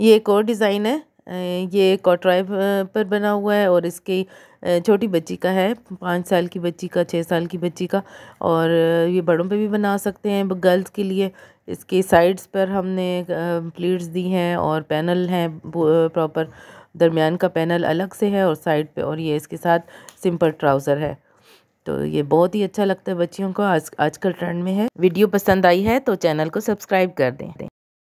ये एक और डिज़ाइन है ये कॉट्राइव पर बना हुआ है और इसकी छोटी बच्ची का है पाँच साल की बच्ची का छः साल की बच्ची का और ये बड़ों पे भी बना सकते हैं गर्ल्स के लिए इसके साइड्स पर हमने प्लीट्स दी हैं और पैनल हैं प्रॉपर दरमियान का पैनल अलग से है और साइड पे और ये इसके साथ सिंपल ट्राउज़र है तो ये बहुत ही अच्छा लगता है बच्चियों को आज आजकल ट्रेंड में है वीडियो पसंद आई है तो चैनल को सब्सक्राइब कर दें